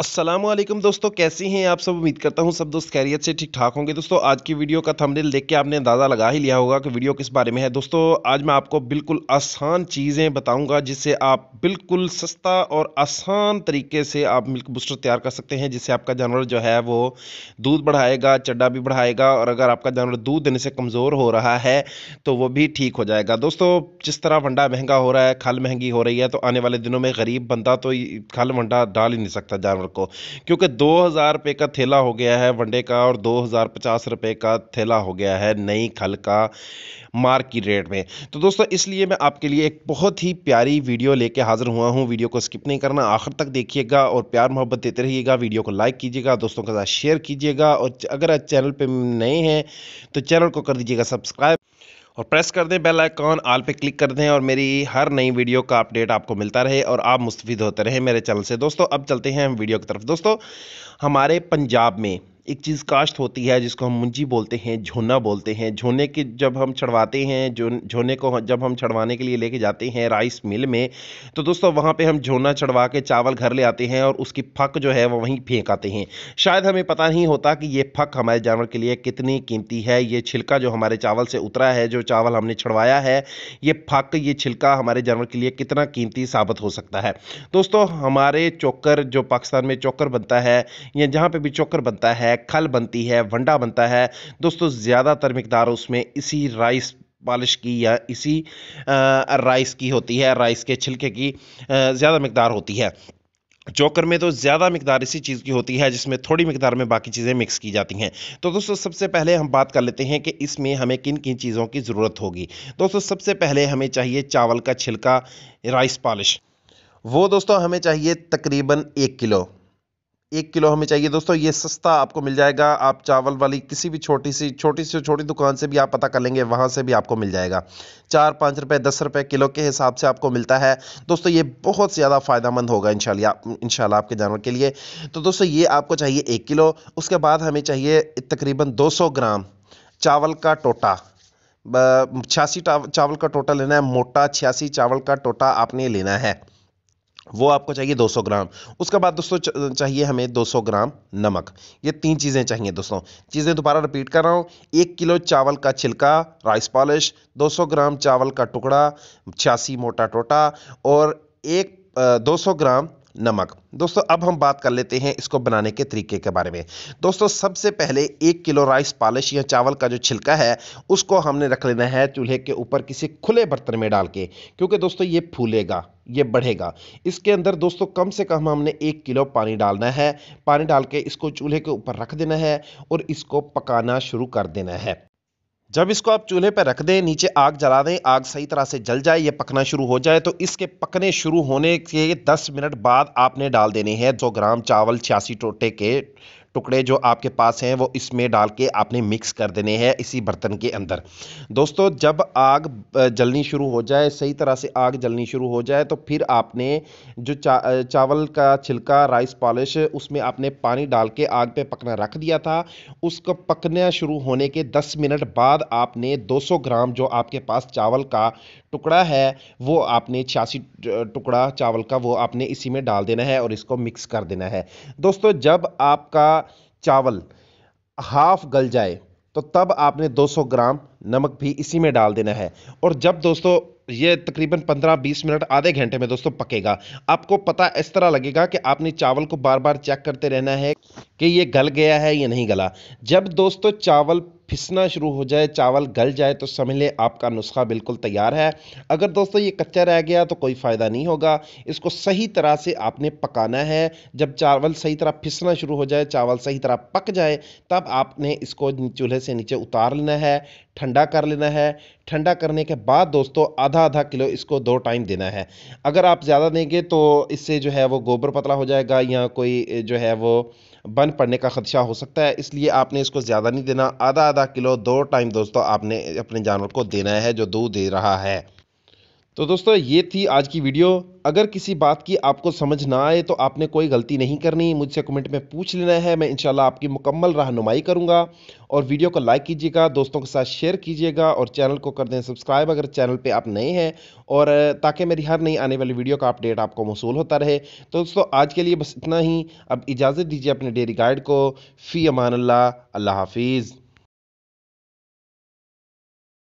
असलम दोस्तों कैसे हैं आप सब उम्मीद करता हूं सब दोस्त खैरियत से ठीक ठाक होंगे दोस्तों आज की वीडियो का थंबनेल देख के आपने अंदाज़ा लगा ही लिया होगा कि वीडियो किस बारे में है दोस्तों आज मैं आपको बिल्कुल आसान चीज़ें बताऊंगा जिससे आप बिल्कुल सस्ता और आसान तरीके से आप मिल्क बूस्टर तैयार कर सकते हैं जिससे आपका जानवर जो है वो दूध बढ़ाएगा चड्डा भी बढ़ाएगा और अगर आपका जानवर दूध देने से कमज़ोर हो रहा है तो वो भी ठीक हो जाएगा दोस्तों जिस तरह वंडा महंगा हो रहा है खल महंगी हो रही है तो आने वाले दिनों में गरीब बंदा तो खल वंडा डाल ही नहीं सकता जानवर को क्योंकि दो हज़ार रुपये का थैला हो गया है वनडे का और दो हज़ार पचास रुपये का थैला हो गया है नई खल का की रेट में तो दोस्तों इसलिए मैं आपके लिए एक बहुत ही प्यारी वीडियो लेके हाजिर हुआ हूँ वीडियो को स्किप नहीं करना आखिर तक देखिएगा और प्यार मोहब्बत देते रहिएगा वीडियो को लाइक कीजिएगा दोस्तों के साथ शेयर कीजिएगा और अगर चैनल पर नए हैं तो चैनल को कर दीजिएगा सब्सक्राइब और प्रेस कर दें बेल आइकॉन आल पे क्लिक कर दें और मेरी हर नई वीडियो का अपडेट आपको मिलता रहे और आप मुस्तफ़ होते रहें मेरे चैनल से दोस्तों अब चलते हैं हम वीडियो की तरफ दोस्तों हमारे पंजाब में एक चीज़ काश्त होती है जिसको हम मुंजी बोलते हैं झोना बोलते हैं झोने के जब हम चढ़वाते हैं जो झोने को जब हम चढ़वाने के लिए लेके जाते हैं राइस मिल में तो दोस्तों वहाँ पे हम झोना चढ़वा के चावल घर ले आते हैं और उसकी फक जो है वो वहीं फेंक आते हैं शायद हमें पता नहीं होता कि ये फक हमारे जानवर के लिए कितनी कीमती है ये छिलका जो हमारे चावल से उतरा है जो चावल हमने छड़वाया है ये फक ये छिलका हमारे जानवर के लिए कितना कीमती साबित हो सकता है दोस्तों हमारे चोकर जो पाकिस्तान में चोकर बनता है या जहाँ पर भी चोकर बनता है खल बनती है वंडा बनता है दोस्तों ज़्यादातर मकदार उसमें इसी राइस पॉलिश की या इसी राइस की होती है राइस के छिलके की ज़्यादा मकदार होती है चौकर में तो ज़्यादा मकदार इसी चीज़ की होती है जिसमें थोड़ी मकदार में बाकी चीज़ें मिक्स की जाती हैं तो दोस्तों सबसे पहले हम बात कर लेते हैं कि इसमें हमें किन किन चीज़ों की ज़रूरत होगी दोस्तों सबसे पहले हमें चाहिए चावल का छिलका राइस पॉलिश वो दोस्तों हमें चाहिए तकरीबन एक किलो एक किलो हमें चाहिए दोस्तों ये सस्ता आपको मिल जाएगा आप चावल वाली किसी भी छोटी सी छोटी से छोटी दुकान से भी आप पता कर लेंगे वहाँ से भी आपको मिल जाएगा चार पाँच रुपये दस रुपये किलो के हिसाब से आपको मिलता है दोस्तों ये बहुत ज़्यादा फ़ायदेमंद होगा इन इन आपके जानवर के लिए तो दोस्तों ये आपको चाहिए एक किलो उसके बाद हमें चाहिए तकरीबन दो ग्राम चावल का टोटा छियासी चावल का टोटा लेना है मोटा छियासी चावल का टोटा आपने लेना है वो आपको चाहिए 200 ग्राम उसके बाद दोस्तों चाहिए हमें 200 ग्राम नमक ये तीन चीज़ें चाहिए दोस्तों चीज़ें दोबारा रिपीट कर रहा हूँ एक किलो चावल का छिलका राइस पॉलिश 200 ग्राम चावल का टुकड़ा छियासी मोटा टोटा और एक 200 ग्राम नमक दोस्तों अब हम बात कर लेते हैं इसको बनाने के तरीके के बारे में दोस्तों सबसे पहले एक किलो राइस पालिश या चावल का जो छिलका है उसको हमने रख लेना है चूल्हे के ऊपर किसी खुले बर्तन में डाल के क्योंकि दोस्तों ये फूलेगा ये बढ़ेगा इसके अंदर दोस्तों कम से कम हमने एक किलो पानी डालना है पानी डाल के इसको चूल्हे के ऊपर रख देना है और इसको पकाना शुरू कर देना है जब इसको आप चूल्हे पर रख दें नीचे आग जला दें आग सही तरह से जल जाए ये पकना शुरू हो जाए तो इसके पकने शुरू होने के 10 मिनट बाद आपने डाल देने हैं 100 ग्राम चावल छियासी टोटे के टुकड़े जो आपके पास हैं वो इसमें डाल के आपने मिक्स कर देने हैं इसी बर्तन के अंदर दोस्तों जब आग जलनी शुरू हो जाए सही तरह से आग जलनी शुरू हो जाए तो फिर आपने जो चा, चावल का छिलका राइस पॉलिश उसमें आपने पानी डाल के आग पे पकना रख दिया था उसको पकना शुरू होने के 10 मिनट बाद आपने 200 ग्राम जो आपके पास चावल का टुकड़ा है वो आपने छियासी टुकड़ा चावल का वो आपने इसी में डाल देना है और इसको मिक्स कर देना है दोस्तों जब आपका चावल हाफ गल जाए तो तब आपने 200 ग्राम नमक भी इसी में डाल देना है और जब दोस्तों ये तकरीबन 15-20 मिनट आधे घंटे में दोस्तों पकेगा आपको पता इस तरह लगेगा कि आपने चावल को बार बार चेक करते रहना है कि ये गल गया है या नहीं गला जब दोस्तों चावल फिसना शुरू हो जाए चावल गल जाए तो समझ लें आपका नुस्खा बिल्कुल तैयार है अगर दोस्तों ये कच्चा रह गया तो कोई फ़ायदा नहीं होगा इसको सही तरह से आपने पकाना है जब चावल सही तरह फिसना शुरू हो जाए चावल सही तरह पक जाए तब आपने इसको चूल्हे से नीचे उतार लेना है ठंडा कर लेना है ठंडा करने के बाद दोस्तों आधा आधा किलो इसको दो टाइम देना है अगर आप ज़्यादा देंगे तो इससे जो है वो गोबर पतला हो जाएगा या कोई जो है वो बन पड़ने का ख़दशा हो सकता है इसलिए आपने इसको ज़्यादा नहीं देना आधा आधा किलो दो टाइम दोस्तों आपने अपने जानवर को देना है जो दूध दे रहा है तो दोस्तों ये थी आज की वीडियो अगर किसी बात की आपको समझ ना आए तो आपने कोई गलती नहीं करनी मुझसे कमेंट में पूछ लेना है मैं इंशाल्लाह आपकी मुकम्मल रहनुमाई करूंगा और वीडियो को लाइक कीजिएगा दोस्तों के साथ शेयर कीजिएगा और चैनल को कर दें सब्सक्राइब अगर चैनल पे आप नए हैं और ताकि मेरी हर नई आने वाली वीडियो का अपडेट आपको मौसू होता रहे तो दोस्तों आज के लिए बस इतना ही अब इजाज़त दीजिए अपने डेयरी गाइड को फ़ी अमान अल्लाह हाफिज़